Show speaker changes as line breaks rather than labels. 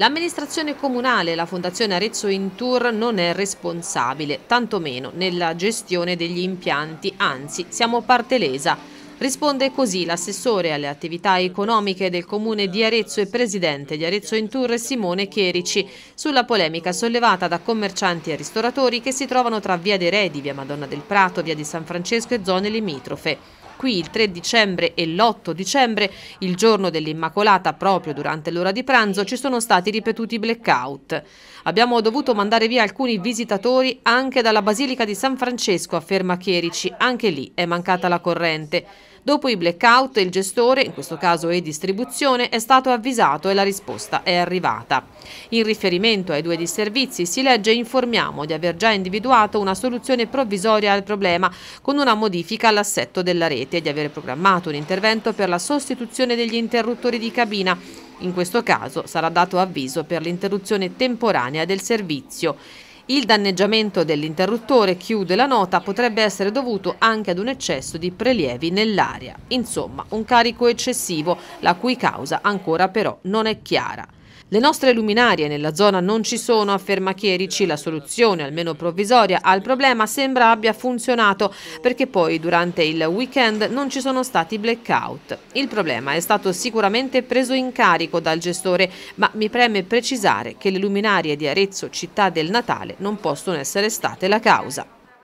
L'amministrazione comunale e la Fondazione Arezzo in Tour non è responsabile, tantomeno nella gestione degli impianti, anzi siamo parte lesa. Risponde così l'assessore alle attività economiche del comune di Arezzo e presidente di Arezzo in Tour Simone Chierici sulla polemica sollevata da commercianti e ristoratori che si trovano tra via dei Redi, via Madonna del Prato, via di San Francesco e zone limitrofe qui il 3 dicembre e l'8 dicembre, il giorno dell'Immacolata proprio durante l'ora di pranzo, ci sono stati ripetuti blackout. Abbiamo dovuto mandare via alcuni visitatori anche dalla Basilica di San Francesco, afferma Chierici, anche lì è mancata la corrente. Dopo i blackout il gestore, in questo caso e-distribuzione, è stato avvisato e la risposta è arrivata. In riferimento ai due disservizi si legge informiamo di aver già individuato una soluzione provvisoria al problema con una modifica all'assetto della rete e di aver programmato un intervento per la sostituzione degli interruttori di cabina. In questo caso sarà dato avviso per l'interruzione temporanea del servizio. Il danneggiamento dell'interruttore, chiude la nota, potrebbe essere dovuto anche ad un eccesso di prelievi nell'aria. Insomma, un carico eccessivo, la cui causa ancora però non è chiara. Le nostre luminarie nella zona non ci sono, afferma Chierici. La soluzione, almeno provvisoria, al problema sembra abbia funzionato perché poi durante il weekend non ci sono stati blackout. Il problema è stato sicuramente preso in carico dal gestore, ma mi preme precisare che le luminarie di Arezzo, città del Natale, non possono essere state la causa.